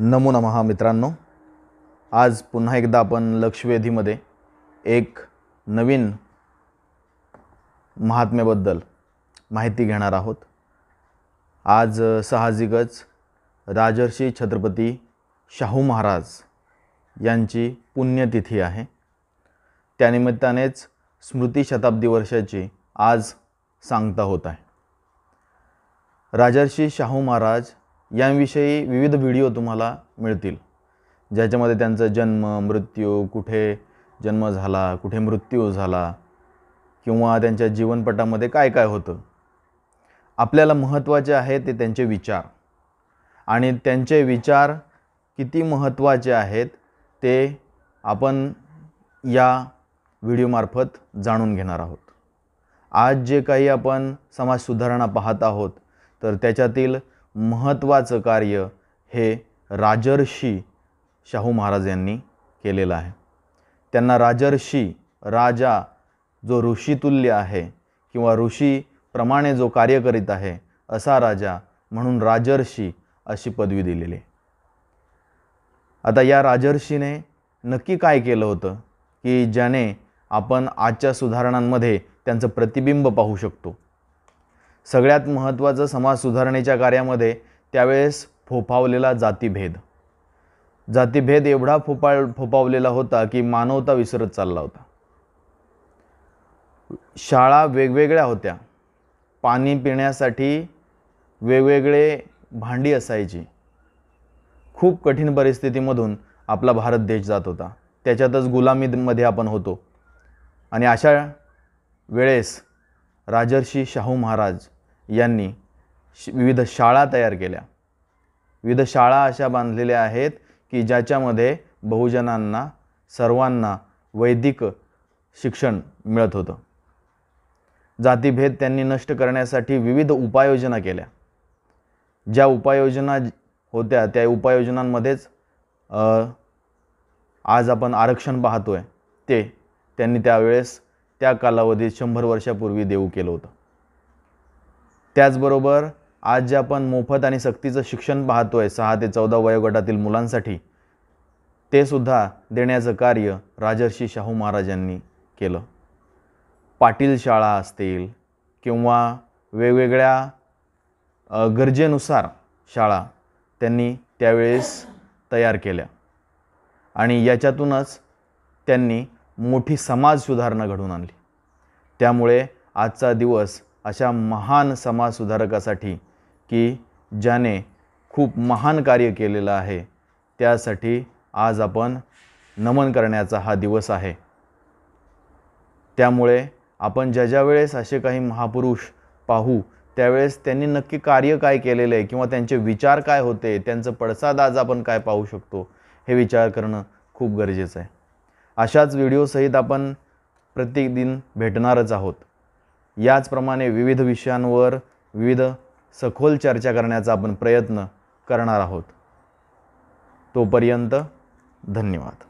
नमो नमहा मित्रांनो आज पुन्हा एकदा आपण लक्षवेधीमध्ये एक नवीन महात्म्याबद्दल माहिती घेणार आहोत आज साहजिकच राजर्षी छत्रपती शाहू महाराज यांची पुण्यतिथी आहे त्यानिमित्तानेच स्मृती शताब्दी वर्षाची आज सांगता होत आहे राजर्षी शाहू महाराज यांविषयी विविध व्हिडिओ तुम्हाला मिळतील ज्याच्यामध्ये त्यांचा जन्म मृत्यू कुठे जन्म झाला कुठे मृत्यू झाला किंवा त्यांच्या जीवनपटामध्ये काय काय होतं आपल्याला महत्त्वाचे आहे ते त्यांचे विचार आणि त्यांचे विचार किती महत्त्वाचे आहेत ते आपण या व्हिडिओमार्फत जाणून घेणार आहोत आज जे काही आपण समाजसुधारणा पाहत आहोत तर त्याच्यातील महत्त्वाचं कार्य हे राजर्षी शाहू महाराज यांनी केलेलं आहे त्यांना राजर्षी राजा जो ऋषितुल्य आहे किंवा ऋषीप्रमाणे जो कार्य करीत आहे असा राजा म्हणून राजर्षी अशी पदवी दिलेली आहे आता या राजर्षीने नक्की काय केलं होतं की ज्याने आपण आजच्या सुधारणांमध्ये त्यांचं प्रतिबिंब पाहू शकतो सगळ्यात महत्त्वाचं समाज सुधारणेच्या कार्यामध्ये त्यावेळेस फोफावलेला जातीभेद जातीभेद एवढा फोपाळ फोपावलेला होता की मानवता विसरत चालला होता शाळा वेगवेगळ्या होत्या पाणी पिण्यासाठी वेगवेगळे भांडी असायची खूप कठीण परिस्थितीमधून आपला भारत देश जात होता त्याच्यातच गुलामीमध्ये आपण होतो आणि अशा वेळेस राजर्षी शाहू महाराज यांनी श विविध शाळा तयार केल्या विविध शाळा अशा बांधलेल्या आहेत की ज्याच्यामध्ये बहुजनांना सर्वांना वैदिक शिक्षण मिळत होतं जातीभेद त्यांनी नष्ट करण्यासाठी विविध उपाययोजना केल्या ज्या उपाययोजना होत्या त्या उपाययोजनांमध्येच आज आपण आरक्षण पाहतो आहे ते त्यांनी त्यावेळेस त्या कालावधीत शंभर वर्षापूर्वी देऊ केलं होतं त्याचबरोबर आज जे आपण मोफत आणि सक्तीचं शिक्षण पाहतो आहे सहा ते चौदा वयोगटातील मुलांसाठी ते सुद्धा देण्याचं कार्य राजर्षी शाहू महाराजांनी केलं पाटील शाळा असतील किंवा वेगवेगळ्या गरजेनुसार शाळा त्यांनी त्यावेळेस तयार केल्या आणि याच्यातूनच त्यांनी मोठी समाज सुधारणा घडवून आणली त्यामुळे आजचा दिवस अशा महान समाजसुधारकासाठी की ज्याने खूप महान कार्य केलेलं आहे त्यासाठी आज आपण नमन करण्याचा हा दिवस आहे त्यामुळे आपण ज्या ज्या वेळेस असे काही महापुरुष पाहू त्यावेळेस त्यांनी नक्की कार्य काय केलेलं आहे किंवा त्यांचे विचार काय होते त्यांचं पडसाद आज आपण काय पाहू शकतो हे विचार करणं खूप गरजेचं आहे अशाच व्हिडिओसहित आपण प्रत्येक दिन भेटणारच आहोत याचप्रमाणे विविध विषयांवर विविध सखोल चर्चा करण्याचा आपण प्रयत्न करणार आहोत तोपर्यंत धन्यवाद